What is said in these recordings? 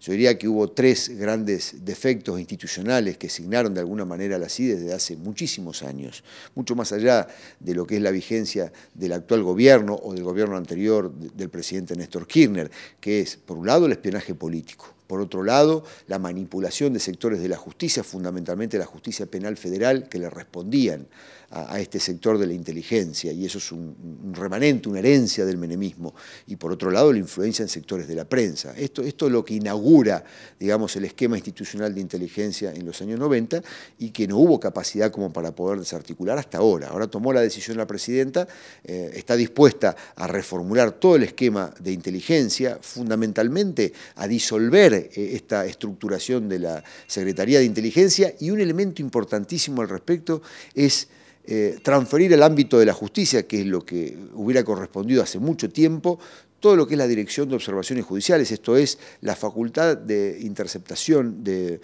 Yo diría que hubo tres grandes defectos institucionales que asignaron de alguna manera la CIDE desde hace muchísimos años, mucho más allá de lo que es la vigencia del actual gobierno o del gobierno anterior del presidente Néstor Kirchner, que es, por un lado, el espionaje político, por otro lado, la manipulación de sectores de la justicia, fundamentalmente la justicia penal federal, que le respondían a, este sector de la inteligencia, y eso es un, remanente, una herencia del menemismo. Y por otro lado, la influencia en sectores de la prensa. Esto, es lo que inaugura, digamos, el esquema institucional de inteligencia en los años 90 y que no hubo capacidad como para poder desarticular hasta ahora. Ahora tomó la decisión la presidenta, eh, está dispuesta a reformular todo el esquema de inteligencia, fundamentalmente a disolver e, esta estructuración de la Secretaría de Inteligencia y un elemento importantísimo al respecto es eh, transferir al ámbito de la justicia, que es lo que hubiera correspondido hace mucho tiempo, todo lo que es la dirección de observaciones judiciales, esto es la facultad de interceptación de,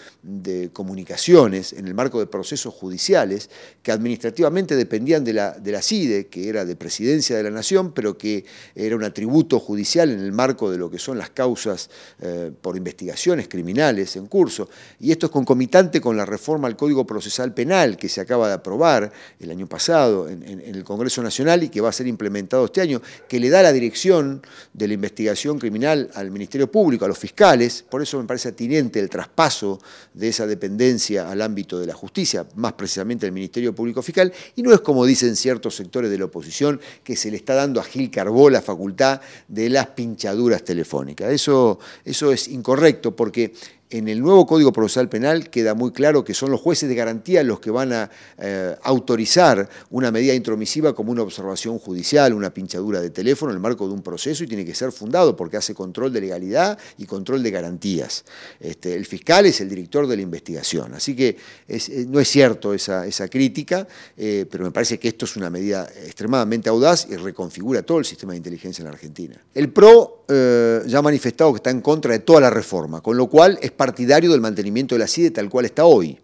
comunicaciones en el marco de procesos judiciales que administrativamente dependían de la, de la CIDE, que era de Presidencia de la Nación, pero que era un atributo judicial en el marco de lo que son las causas eh, por investigaciones criminales en curso. Y esto es concomitante con la reforma al Código Procesal Penal que se acaba de aprobar el año pasado en el Congreso Nacional y que va a ser implementado este año, que le da la dirección de la investigación criminal al Ministerio Público, a los fiscales, por eso me parece atinente el traspaso de esa dependencia al ámbito de la justicia, más precisamente al Ministerio Público Fiscal, y no es como dicen ciertos sectores de la oposición que se le está dando a Gil Carbó la facultad de las pinchaduras telefónicas. Eso, eso es incorrecto porque en el nuevo Código Procesal Penal queda muy claro que son los jueces de garantía los que van a eh, autorizar una medida intromisiva como una observación judicial, una pinchadura de teléfono en el marco de un proceso y tiene que ser fundado porque hace control de legalidad y control de garantías. Este, el fiscal es el director de la investigación, así que eh, no es cierto esa, crítica, eh, pero me parece que esto es una medida extremadamente audaz y reconfigura todo el sistema de inteligencia en la Argentina. El PRO ya ha manifestado que está en contra de toda la reforma, con lo cual es partidario del mantenimiento de la sede tal cual está hoy,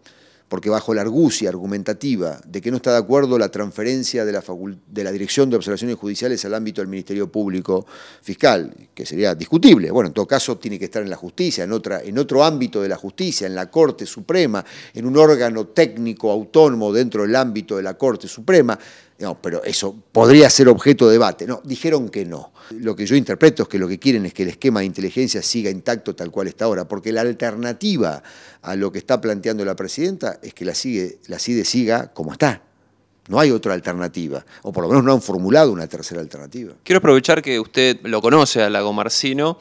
porque bajo la argucia argumentativa de que no está de acuerdo la transferencia de la, Dirección de Observaciones Judiciales al ámbito del Ministerio Público Fiscal, que sería discutible, bueno, en todo caso tiene que estar en la justicia, en, otra, en otro ámbito de la justicia, en la Corte Suprema, en un órgano técnico autónomo dentro del ámbito de la Corte Suprema, no, pero eso podría ser objeto de debate. No, dijeron que no. Lo que yo interpreto es que lo que quieren es que el esquema de inteligencia siga intacto tal cual está ahora, porque la alternativa a lo que está planteando la presidenta es que la, sigue, la CIDE siga como está. No hay otra alternativa, o por lo menos no han formulado una tercera alternativa. Quiero aprovechar que usted lo conoce a Lago Marcino,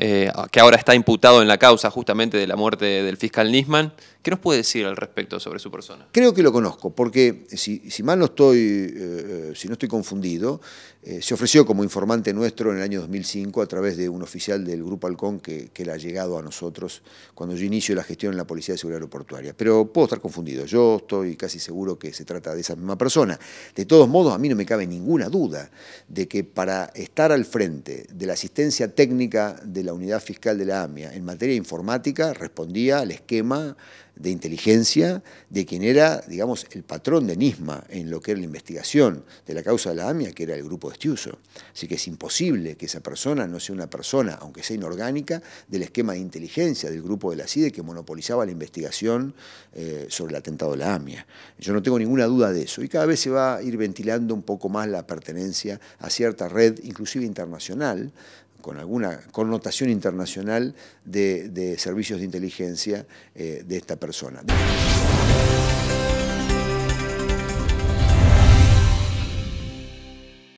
eh, que ahora está imputado en la causa justamente de la muerte del fiscal Nisman, ¿Qué nos puede decir al respecto sobre su persona? Creo que lo conozco, porque si, mal no estoy, eh, eh, si no estoy confundido, eh, se ofreció como informante nuestro en el año 2005 a través de un oficial del Grupo Halcón que, que le ha llegado a nosotros cuando yo inicio la gestión en la Policía de Seguridad Aeroportuaria. Pero puedo estar confundido, yo estoy casi seguro que se trata de esa misma persona. De todos modos, a mí no me cabe ninguna duda de que para estar al frente de la asistencia técnica de la unidad fiscal de la AMIA en materia informática respondía al esquema de inteligencia de quien era, digamos, el patrón de Nisma en lo que era la investigación de la causa de la AMIA, que era el grupo de Estiuso. Así que es imposible que esa persona no sea una persona, aunque sea inorgánica, del esquema de inteligencia del grupo de la CIDE que monopolizaba la investigación eh, sobre el atentado de la AMIA. Yo no tengo ninguna duda de eso. Y cada vez se va a ir ventilando un poco más la pertenencia a cierta red, inclusive internacional, con alguna connotación internacional de, servicios de inteligencia eh, de esta persona.